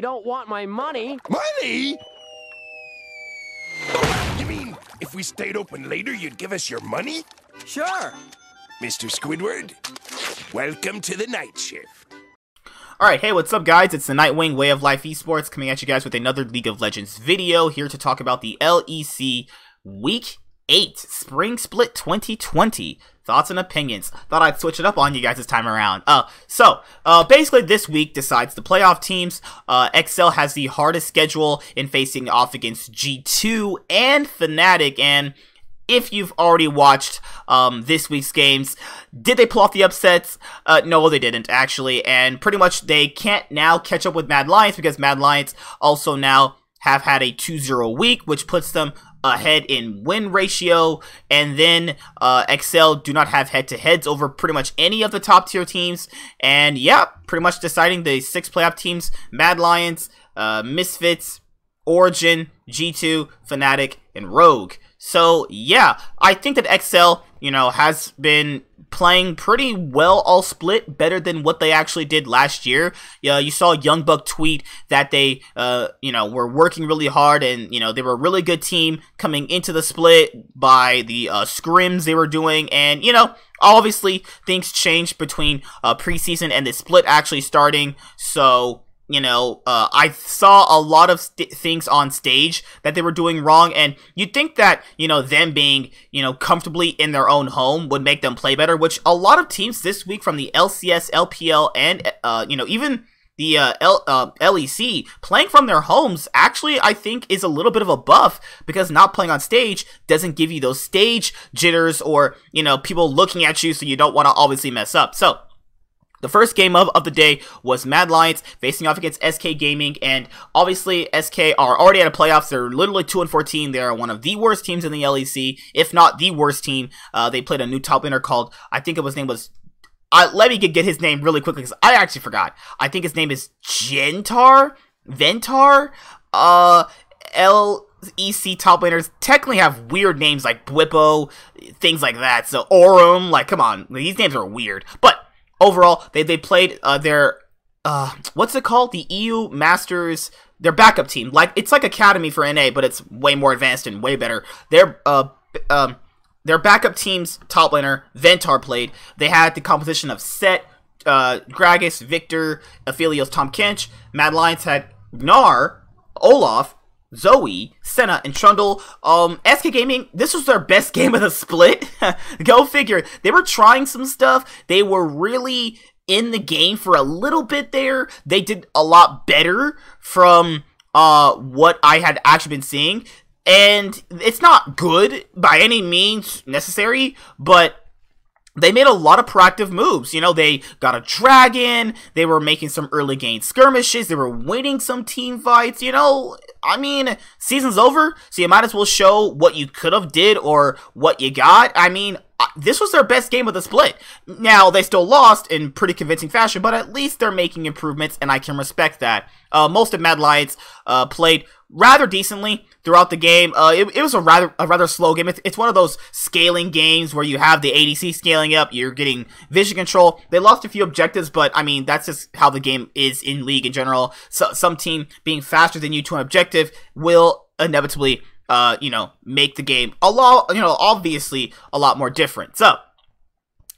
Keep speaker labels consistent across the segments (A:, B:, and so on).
A: you don't want my money. Money? You mean if we stayed open later, you'd give us your money? Sure. Mr. Squidward, welcome to the night shift. Alright, hey, what's up guys? It's the Nightwing Way of Life Esports coming at you guys with another League of Legends video here to talk about the LEC Week 8 Spring Split 2020 thoughts and opinions. Thought I'd switch it up on you guys this time around. Uh, so, uh, basically this week decides the playoff teams. Uh, XL has the hardest schedule in facing off against G2 and Fnatic, and if you've already watched um, this week's games. Did they pull off the upsets? Uh, no, they didn't, actually. And pretty much they can't now catch up with Mad Lions because Mad Lions also now have had a 2-0 week, which puts them ahead in win ratio, and then uh, Excel do not have head to heads over pretty much any of the top tier teams. And yeah, pretty much deciding the six playoff teams Mad Lions, uh, Misfits, Origin, G2, Fnatic, and Rogue. So yeah, I think that XL, you know, has been playing pretty well all split, better than what they actually did last year. Yeah, you saw Young Buck tweet that they, uh, you know, were working really hard and you know they were a really good team coming into the split by the uh, scrims they were doing, and you know, obviously things changed between uh, preseason and the split actually starting. So you know, uh, I saw a lot of things on stage that they were doing wrong, and you'd think that, you know, them being, you know, comfortably in their own home would make them play better, which a lot of teams this week from the LCS, LPL, and, uh, you know, even the uh, L, uh, LEC playing from their homes actually I think is a little bit of a buff because not playing on stage doesn't give you those stage jitters or you know people looking at you so you don't want to obviously mess up. So the first game of, of the day was Mad Lions facing off against SK Gaming, and obviously SK are already out of playoffs. They're literally two and fourteen. They are one of the worst teams in the LEC, if not the worst team. Uh, they played a new top winner called I think it was name was. Uh, let me get his name really quickly because I actually forgot. I think his name is Gentar Ventar. Uh, L EC top laners technically have weird names like Blippo, things like that. So Orum, like come on, these names are weird. But overall, they they played uh, their uh, what's it called? The EU Masters, their backup team. Like it's like academy for NA, but it's way more advanced and way better. Their uh, um, their backup team's top laner Ventar played. They had the composition of Set, uh, Gragas, Victor, Aphelios, Tom Kench. Mad Lions had Gnar, Olaf, Zoe, Senna, and Trundle. Um, SK Gaming, this was their best game of the split. Go figure. They were trying some stuff. They were really in the game for a little bit there. They did a lot better from uh what I had actually been seeing. And it's not good by any means necessary, but they made a lot of proactive moves. You know, they got a dragon, they were making some early game skirmishes, they were winning some team fights, you know. I mean, season's over, so you might as well show what you could have did or what you got. I mean, uh, this was their best game of the split. Now, they still lost in pretty convincing fashion, but at least they're making improvements, and I can respect that. Uh, most of Mad Lions uh, played rather decently throughout the game. Uh, it, it was a rather a rather slow game. It's, it's one of those scaling games where you have the ADC scaling up, you're getting vision control. They lost a few objectives, but I mean that's just how the game is in League in general. So, some team being faster than you to an objective will inevitably, uh, you know, make the game a lot, you know, obviously a lot more different. So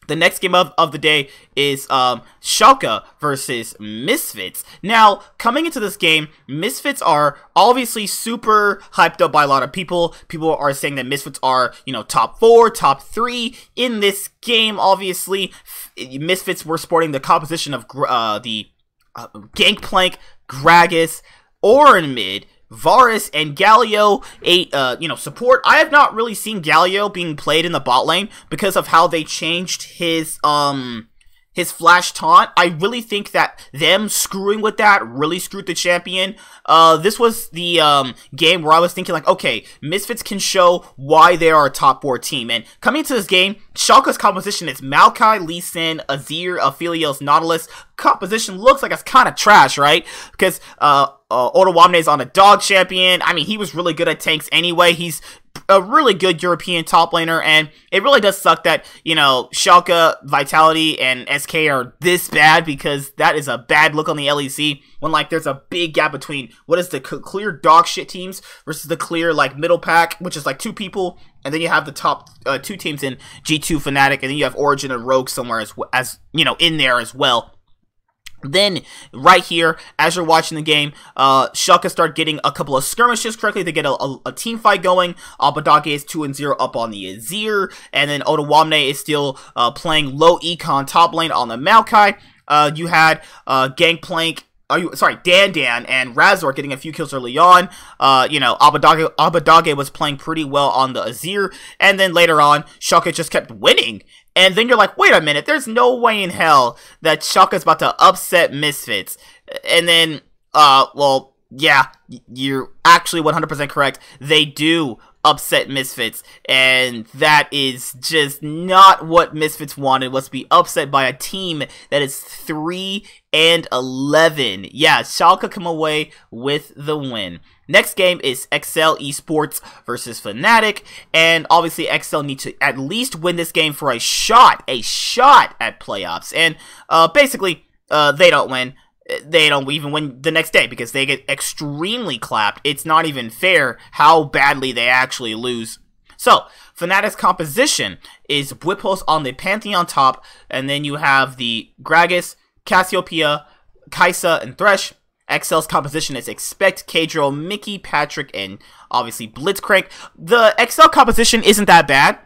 A: the next game of, of the day is um, Schalke versus Misfits. Now, coming into this game, Misfits are obviously super hyped up by a lot of people. People are saying that Misfits are, you know, top four, top three in this game. Obviously, Misfits were sporting the composition of uh, the uh, Gangplank, Gragas, Orin mid, Varus and Galio a uh, you know support. I have not really seen Galio being played in the bot lane because of how they changed his um his flash taunt. I really think that them screwing with that really screwed the champion. Uh, this was the um, game where I was thinking like, okay, Misfits can show why they are a top four team. And coming into this game, Shalka's composition is Maokai, Lee Sin, Azir, Aphelios, Nautilus. Composition looks like it's kind of trash, right? Because uh, uh, on a dog champion. I mean, he was really good at tanks anyway. He's a really good European top laner, and it really does suck that, you know, Shalka Vitality, and SK are this bad because that is a bad look on the LEC when, like, there's a big gap between what is the clear dog shit teams versus the clear, like, middle pack, which is, like, two people, and then you have the top uh, two teams in G2 Fnatic, and then you have Origin and Rogue somewhere as as you know in there as well. Then, right here, as you're watching the game, uh, Shaka start getting a couple of skirmishes correctly. They get a, a, a team fight going. Abadake is 2 and 0 up on the Azir. And then Odawamne is still uh, playing low econ top lane on the Maokai. Uh, you had uh, Gangplank are you sorry, Dan Dan and Razor getting a few kills early on. Uh, you know, Abadage, Abadage was playing pretty well on the Azir, and then later on, Shaka just kept winning. And then you're like, wait a minute, there's no way in hell that Shaka's about to upset Misfits. And then, uh, well, yeah, you're actually 100% correct. They do upset Misfits, and that is just not what Misfits wanted, was to be upset by a team that is 3 and 11. Yeah, Schalke come away with the win. Next game is XL Esports versus Fnatic, and obviously XL need to at least win this game for a shot, a shot at playoffs, and uh, basically, uh, they don't win they don't even win the next day because they get extremely clapped. It's not even fair how badly they actually lose. So, Fnatic's composition is Whippos on the Pantheon top, and then you have the Gragas, Cassiopeia, Kaisa, and Thresh. XL's composition is Expect, Cadro, Mickey, Patrick, and obviously Blitzcrank. The XL composition isn't that bad.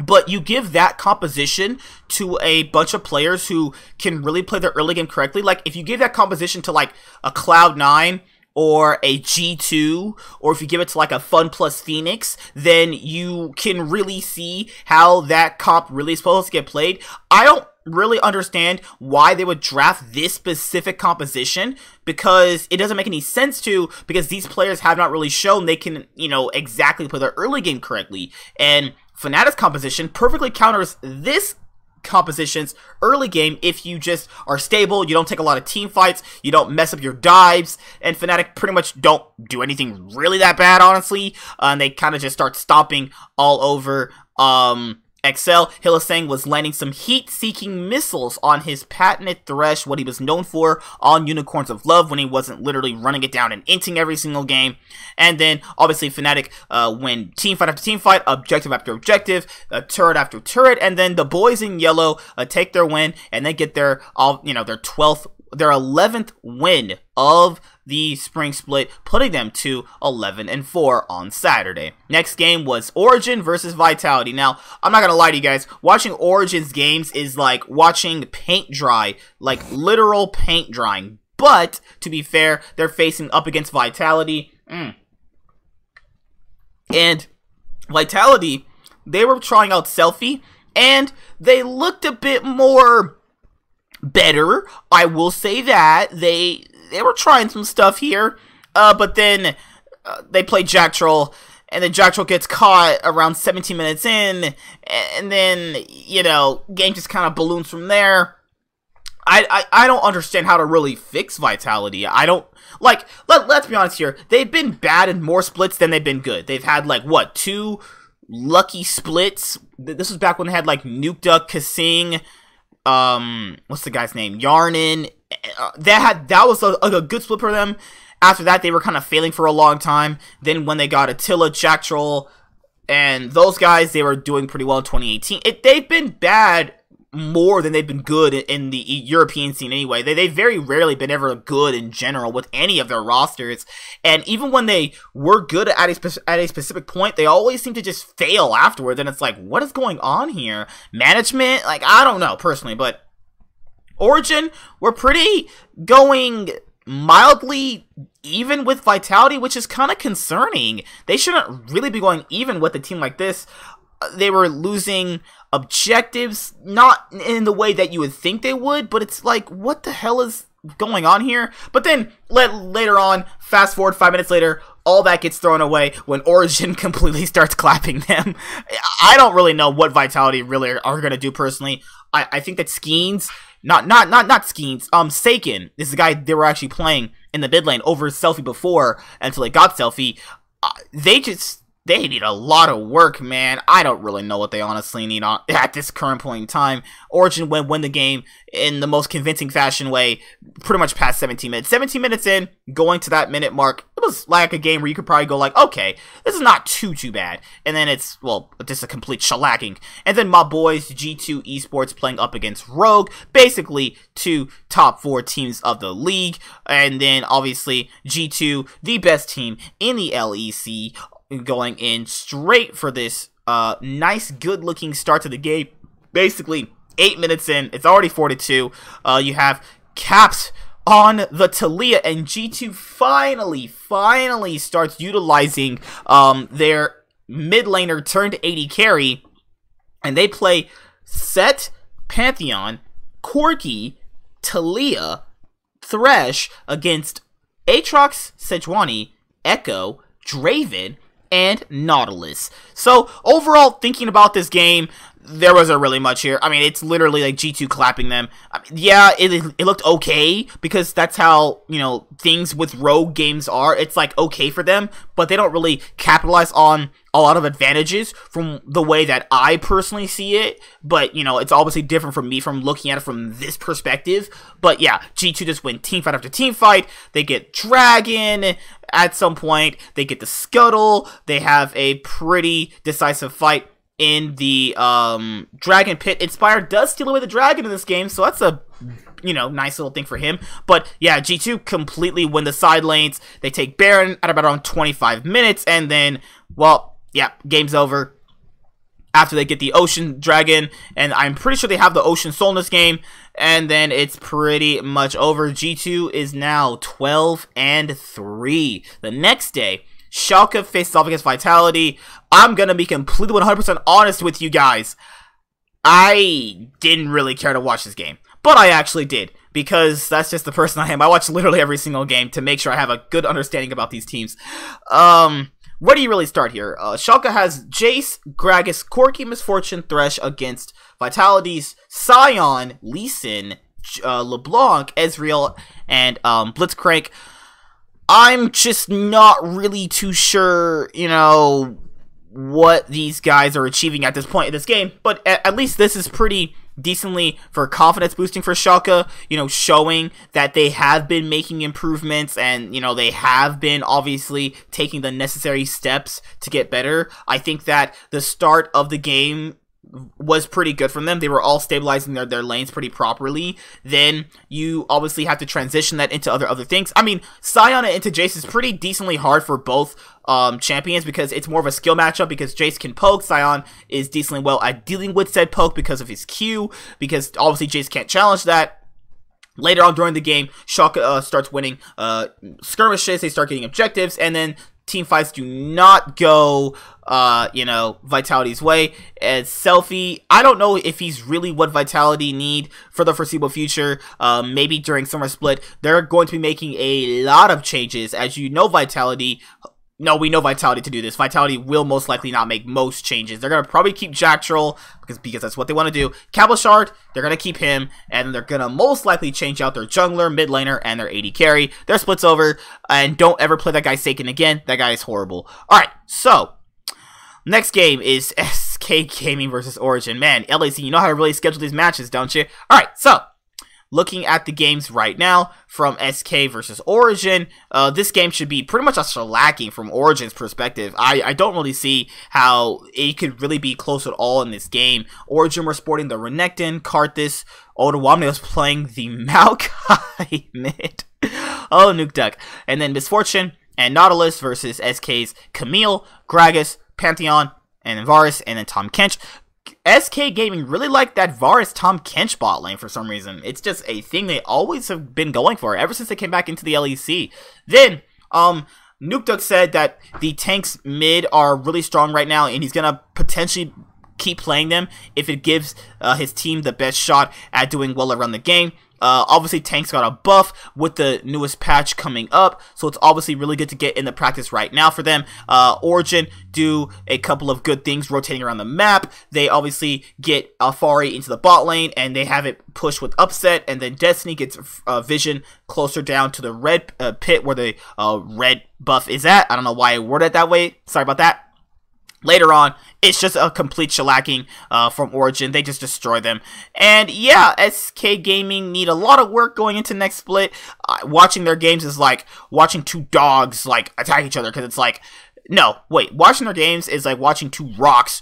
A: But you give that composition to a bunch of players who can really play their early game correctly. Like if you give that composition to like a Cloud Nine or a G2, or if you give it to like a Fun Plus Phoenix, then you can really see how that comp really is supposed to get played. I don't really understand why they would draft this specific composition because it doesn't make any sense to because these players have not really shown they can you know exactly play their early game correctly and Fnatic's composition perfectly counters this composition's early game if you just are stable, you don't take a lot of team fights, you don't mess up your dives, and Fnatic pretty much don't do anything really that bad, honestly. Uh, and they kind of just start stomping all over um, Excel, Hillisang was landing some heat-seeking missiles on his patented Thresh, what he was known for on Unicorns of Love when he wasn't literally running it down and inting every single game. And then, obviously, Fnatic uh, win team fight after team fight, objective after objective, uh, turret after turret, and then the boys in yellow uh, take their win and they get their all you know their 12th, their 11th win of the spring split, putting them to 11 and 4 on Saturday. Next game was Origin versus Vitality. Now, I'm not gonna lie to you guys, watching Origin's games is like watching paint dry, like literal paint drying. But to be fair, they're facing up against Vitality. Mm. And Vitality, they were trying out Selfie, and they looked a bit more better. I will say that they they were trying some stuff here, uh, but then uh, they play Jack Troll, and then Jack Troll gets caught around 17 minutes in, and then you know game just kind of balloons from there. I, I, I don't understand how to really fix vitality. I don't like let, let's be honest here. They've been bad in more splits than they've been good. They've had like what two lucky splits. This was back when they had like Nuke Duck, Kasing, um, what's the guy's name? Yarnin, that had that was a, a, good split for them. After that, they were kind of failing for a long time. Then when they got Attila, Jack Troll, and those guys, they were doing pretty well in 2018. It, they've been bad more than they've been good in, in the European scene anyway. They, they've very rarely been ever good in general with any of their rosters. And even when they were good at a, spe- at a specific point, they always seem to just fail afterwards. And it's like, what is going on here? Management? Like, I don't know personally, but Origin were pretty going mildly even with Vitality, which is kind of concerning. They shouldn't really be going even with a team like this. Uh, they were losing objectives, not in the way that you would think they would, but it's like, what the hell is going on here? But then let, later on, fast forward five minutes later, all that gets thrown away when Origin completely starts clapping them. I don't really know what Vitality really are going to do personally. I, I think that Skeens not not not not Skeens. Um, Saken is the guy they were actually playing in the mid lane over Selfie before until they got Selfie. Uh, they just they need a lot of work, man. I don't really know what they honestly need on at this current point in time. Origin win win the game in the most convincing fashion way, pretty much past 17 minutes. 17 minutes in, going to that minute mark, it was like a game where you could probably go like, okay, this is not too too bad. And then it's well, just a complete shellacking. And then my boys G2 Esports playing up against Rogue, basically two top four teams of the league, and then obviously G2, the best team in the LEC, going in straight for this uh, nice, good looking start to the game. Basically, eight minutes in, it's already 42. Uh, you have caps on the Talia, and G2 finally, finally starts utilizing um, their mid laner turned 80 carry, and they play Set, Pantheon, Corki, Talia, Thresh against Aatrox, Sejuani, Echo, Draven, and Nautilus. So overall, thinking about this game, there wasn't really much here. I mean, it's literally like G2 clapping them. I mean, yeah, it, it looked okay because that's how, you know, things with rogue games are. It's like okay for them, but they don't really capitalize on a lot of advantages from the way that I personally see it. But, you know, it's obviously different from me from looking at it from this perspective. But yeah, G2 just win team fight after team fight. They get Dragon at some point, they get the Scuttle, they have a pretty decisive fight in the um, Dragon Pit. Inspire does steal away the dragon in this game, so that's a you know nice little thing for him. But yeah, G2 completely win the side lanes. They take Baron at about around 25 minutes, and then well, yeah, game's over. After they get the Ocean Dragon, and I'm pretty sure they have the Ocean Soul in this game, and then it's pretty much over. G2 is now 12 and 3. The next day, Schalke faces off against Vitality. I'm gonna be completely 100% honest with you guys. I didn't really care to watch this game, but I actually did because that's just the person I am. I watch literally every single game to make sure I have a good understanding about these teams. Um, where do you really start here? Uh, Schalke has Jace, Gragas, Corky, Misfortune, Thresh against Vitality's Scion, Leeson, uh, LeBlanc, Ezreal, and um, Blitzcrank. I'm just not really too sure, you know, what these guys are achieving at this point in this game, but at, least this is pretty decently for confidence boosting for Schalke, you know, showing that they have been making improvements and, you know, they have been obviously taking the necessary steps to get better. I think that the start of the game was pretty good from them. They were all stabilizing their, their lanes pretty properly. Then you obviously have to transition that into other other things. I mean, Sion into Jace is pretty decently hard for both um, champions because it's more of a skill matchup because Jace can poke. Scion is decently well at dealing with said poke because of his Q, because obviously Jace can't challenge that. Later on during the game, Shock uh, starts winning uh, skirmishes. They start getting objectives, and then team fights do not go, uh, you know, Vitality's way. As Selfie, I don't know if he's really what Vitality need for the foreseeable future. Uh, maybe during Summer Split, they're going to be making a lot of changes. As you know, Vitality no, we know Vitality to do this. Vitality will most likely not make most changes. They're gonna probably keep Jack Troll because because that's what they want to do. Cableshard, they're gonna keep him, and they're gonna most likely change out their jungler, mid laner, and their AD carry. Their splits over, and don't ever play that guy Saken again. That guy is horrible. All right, so next game is SK Gaming versus Origin. Man, LAC, you know how to really schedule these matches, don't you? All right, so looking at the games right now from SK versus Origin, uh, this game should be pretty much a slacking from Origin's perspective. I, I don't really see how it could really be close at all in this game. Origin were sporting the Renekton, Karthus, Odawamne was playing the Maokai mid. oh, Nuke Duck. And then Misfortune and Nautilus versus SK's Camille, Gragas, Pantheon, and Varus, and then Tom Kench. SK Gaming really liked that Varus Tom Kench bot lane for some reason. It's just a thing they always have been going for ever since they came back into the LEC. Then, um, Nuke Duck said that the tanks mid are really strong right now, and he's gonna potentially keep playing them if it gives uh, his team the best shot at doing well around the game. Uh, obviously, tanks got a buff with the newest patch coming up, so it's obviously really good to get in the practice right now for them. Uh, Origin do a couple of good things rotating around the map. They obviously get Alfari into the bot lane, and they have it pushed with Upset, and then Destiny gets uh, Vision closer down to the red uh, pit where the uh, red buff is at. I don't know why I worded it that way. Sorry about that. Later on, it's just a complete shellacking uh, from Origin. They just destroy them. And yeah, SK Gaming need a lot of work going into next split. Uh, watching their games is like watching two dogs like attack each other because it's like, no, wait, watching their games is like watching two rocks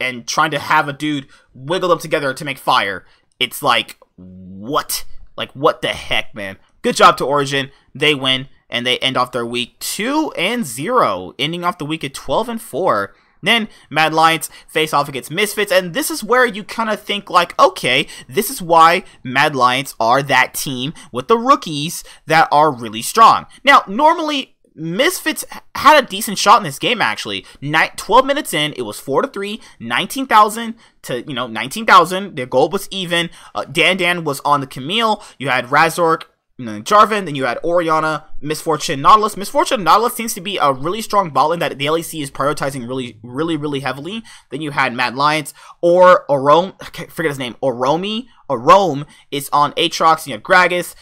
A: and trying to have a dude wiggle them together to make fire. It's like, what? Like, what the heck, man? Good job to Origin. They win and they end off their week 2 and 0, ending off the week at 12 and 4. Then Mad Lions face off against Misfits, and this is where you kind of think like, okay, this is why Mad Lions are that team with the rookies that are really strong. Now, normally Misfits had a decent shot in this game actually. Nine, 12 minutes in, it was 4 to 3, 19,000 to, you know, 19,000. Their goal was even. Uh, Dan Dan was on the Camille. You had Razork you Jarvan, then you had Oriana, Misfortune, Nautilus. Misfortune, Nautilus seems to be a really strong ball in that the LEC is prioritizing really, really, really heavily. Then you had Mad Lions or Orome, I forget his name, Oromi, Orome is on Aatrox, you have Gragas,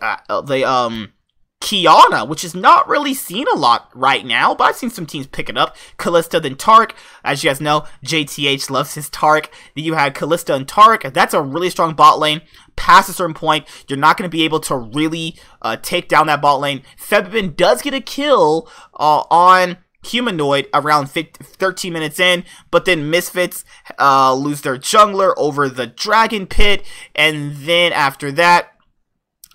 A: uh, the, um, Kiana, which is not really seen a lot right now, but I've seen some teams pick it up. Callista then Tark. As you guys know, JTH loves his Tark. Then you had Callista and Tark. That's a really strong bot lane. Past a certain point, you're not going to be able to really uh, take down that bot lane. Febibin does get a kill uh, on humanoid around 15, 13 minutes in, but then Misfits uh, lose their jungler over the dragon pit, and then after that,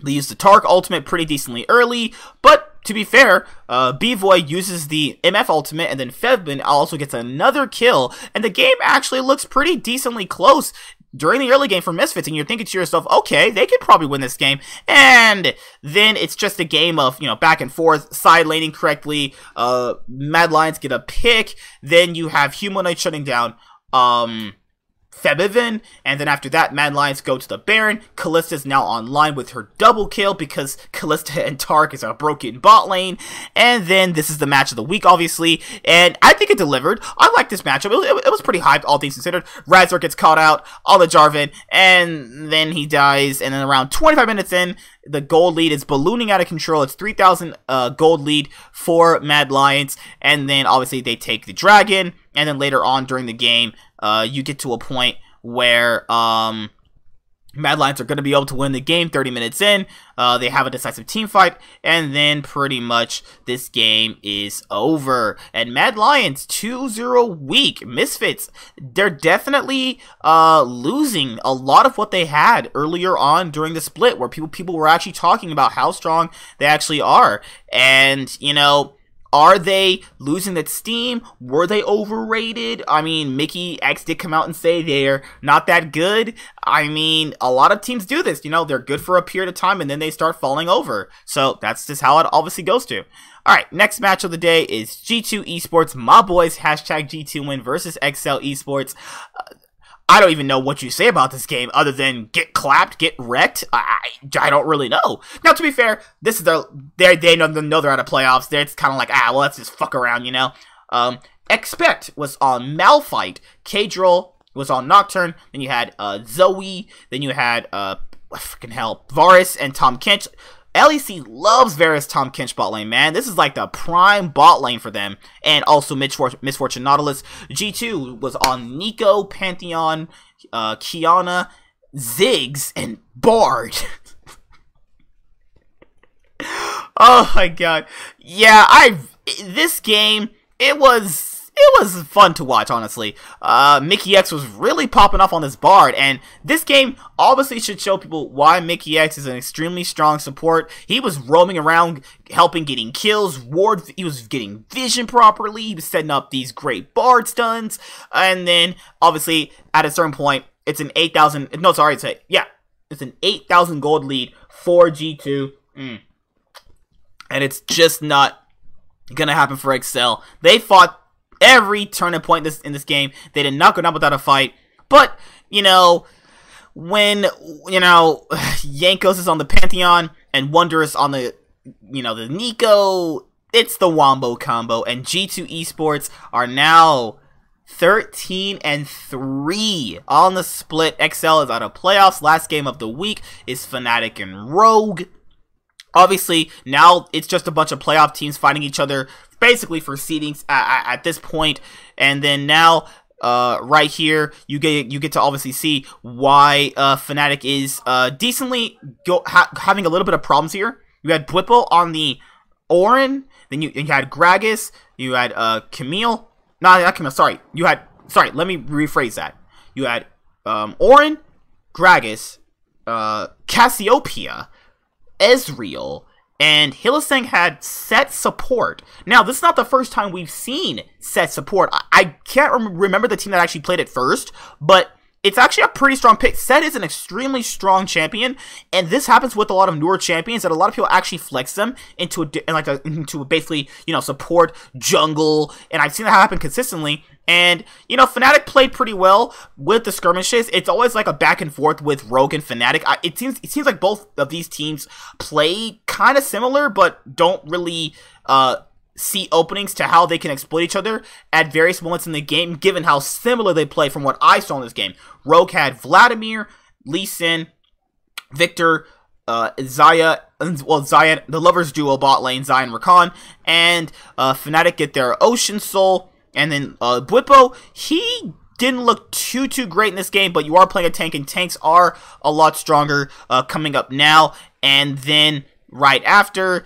A: they use the Tark ultimate pretty decently early, but to be fair, uh, Bvoy uses the MF ultimate, and then Fevman also gets another kill, and the game actually looks pretty decently close during the early game for Misfits, and you're thinking to yourself, okay, they could probably win this game, and then it's just a game of, you know, back and forth, side laning correctly, uh, Mad Lions get a pick, then you have Humanoid shutting down, um, Febiven, and then after that, Mad Lions go to the Baron. Callista is now online with her double kill because Callista and is are broken bot lane. And then this is the match of the week, obviously, and I think it delivered. I like this matchup. It, was, it was pretty hyped, all things considered. Razor gets caught out, all the Jarvan, and then he dies. And then around 25 minutes in, the gold lead is ballooning out of control. It's 3,000 uh, gold lead for Mad Lions. And then obviously they take the dragon. And then later on during the game, uh, you get to a point where um, Mad Lions are going to be able to win the game 30 minutes in. Uh, they have a decisive team fight, and then pretty much this game is over. And Mad Lions 2 0 weak. Misfits, they're definitely uh, losing a lot of what they had earlier on during the split, where people, people were actually talking about how strong they actually are. And, you know, are they losing that steam? Were they overrated? I mean, Mickey X did come out and say they're not that good. I mean, a lot of teams do this. You know, they're good for a period of time and then they start falling over. So that's just how it obviously goes to. All right, next match of the day is G2 Esports, my boys, hashtag G2 win versus XL Esports. Uh, I don't even know what you say about this game other than get clapped, get wrecked. I, I don't really know. Now, to be fair, this is their, they know, know they're out of playoffs. They're, it's kind of like, ah, well, let's just fuck around, you know? Um, Expect was on Malphite. Cadril was on Nocturne. Then you had uh, Zoe. Then you had, uh, freaking hell, Varus and Tom Kench. LEC loves Varus Tom Kinch bot lane, man. This is like the prime bot lane for them. And also Misfortune, Nautilus. G2 was on Nico, Pantheon, uh, Kiana, Ziggs, and Bard. oh my god. Yeah, I this game, it was it was fun to watch, honestly. Uh, Mickey X was really popping off on this Bard, and this game obviously should show people why Mickey X is an extremely strong support. He was roaming around, helping getting kills, ward. He was getting vision properly. He was setting up these great Bard stuns, and then obviously at a certain point, it's an eight thousand. No, sorry, it's a yeah, it's an eight thousand gold lead for G two. Mm. And it's just not gonna happen for Excel. They fought every turning point this in this game. They did not go down without a fight. But, you know, when, you know, Yankos is on the Pantheon and Wondrous on the, you know, the Nico, it's the Wombo combo. And G2 Esports are now 13 and 3 on the split. XL is out of playoffs. Last game of the week is Fnatic and Rogue. Obviously, now it's just a bunch of playoff teams fighting each other basically for seedings at, at this point, and then now uh, right here, you get you get to obviously see why uh, Fnatic is uh, decently go, ha having a little bit of problems here. You had Blipple on the Orin, then you, you had Gragas, you had uh, Camille. No, not Camille. Sorry, you had sorry. Let me rephrase that. You had um, Orin, Gragas, uh, Cassiopeia, Ezreal, and Hillisang had set support. Now, this is not the first time we've seen set support. I, I can't rem remember the team that actually played it first, but it's actually a pretty strong pick. Set is an extremely strong champion, and this happens with a lot of newer champions that a lot of people actually flex them into a, like a, into basically you know support jungle, and I've seen that happen consistently. And, you know, Fnatic played pretty well with the skirmishes. It's always like a back and forth with Rogue and Fnatic. I, it seems it seems like both of these teams play kind of similar, but don't really uh, see openings to how they can exploit each other at various moments in the game, given how similar they play from what I saw in this game. Rogue had Vladimir, Lee Sin, Victor, uh, Zaya, well, Zion, the lovers duo bot lane, Zion Rakan, and uh, Fnatic get their Ocean Soul, and then uh, Bwipo, he didn't look too, too great in this game, but you are playing a tank, and tanks are a lot stronger uh, coming up now, and then right after,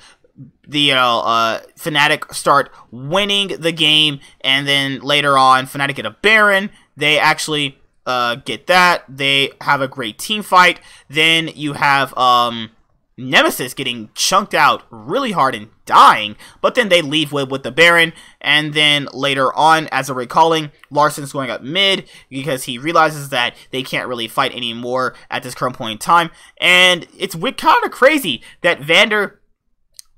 A: the fanatic uh, uh, Fnatic start winning the game, and then later on, Fnatic get a Baron. They actually uh, get that. They have a great team fight. Then you have um, Nemesis getting chunked out really hard and dying, but then they leave with, with the Baron. And then later on, as a recalling, Larson's going up mid because he realizes that they can't really fight anymore at this current point in time. And it's kind of crazy that Vander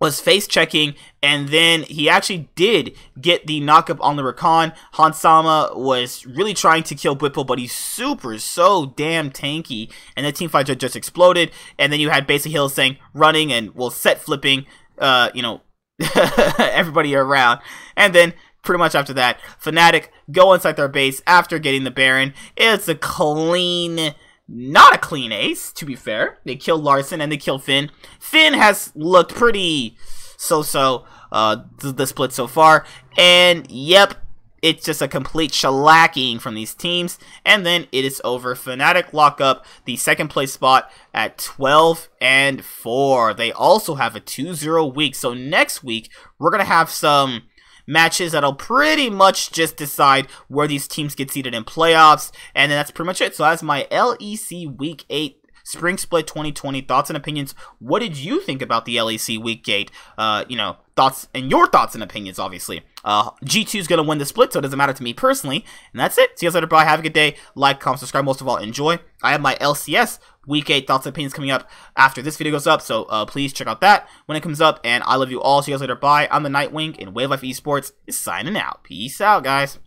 A: was face checking, and then he actually did get the knockup on the Rakan. Hansama was really trying to kill Blippo, but he's super so damn tanky, and the team fight just exploded. And then you had Basic Hill saying running and well set flipping, uh, you know, everybody around, and then. Pretty much after that, Fnatic go inside their base after getting the Baron. It's a clean not a clean ace, to be fair. They kill Larson and they kill Finn. Finn has looked pretty so-so uh, the, split so far. And yep, it's just a complete shellacking from these teams. And then it is over. Fnatic lock up the second place spot at 12 and 4. They also have a 2-0 week. So next week, we're going to have some matches that'll pretty much just decide where these teams get seeded in playoffs. And then that's pretty much it. So that's my LEC Week 8 Spring Split 2020 thoughts and opinions. What did you think about the LEC Week 8? Uh, you know, thoughts and your thoughts and opinions, obviously. Uh, G2 is going to win the split, so it doesn't matter to me personally. And that's it. See you guys later. Bye. Have a good day. Like, comment, subscribe. Most of all, enjoy. I have my LCS week 8 thoughts and opinions coming up after this video goes up, so uh, please check out that when it comes up. And I love you all. See you guys later. Bye. I'm the Nightwing, and Wave Life Esports is signing out. Peace out, guys.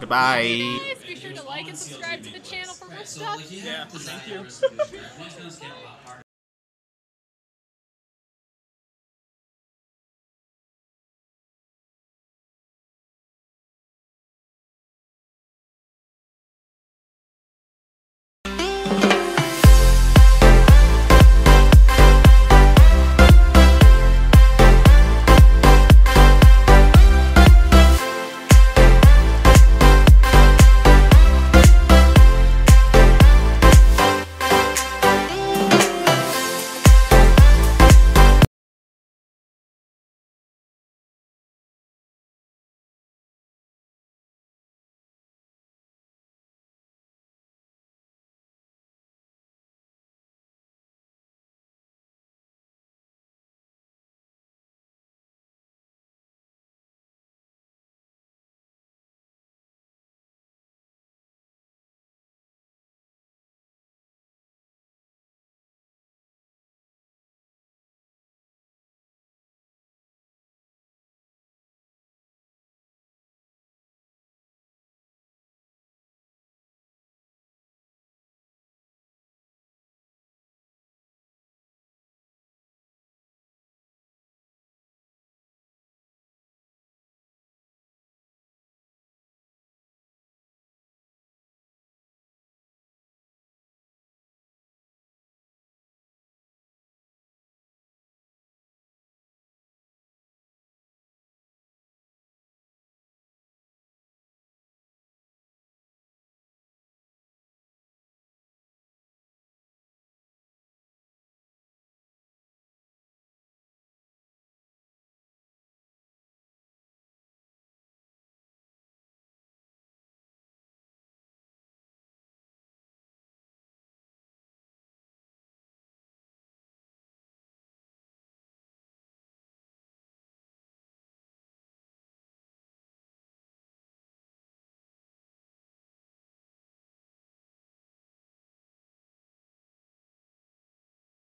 A: Goodbye. Hey guys, be sure to like and subscribe to the channel for more stuff. Yeah,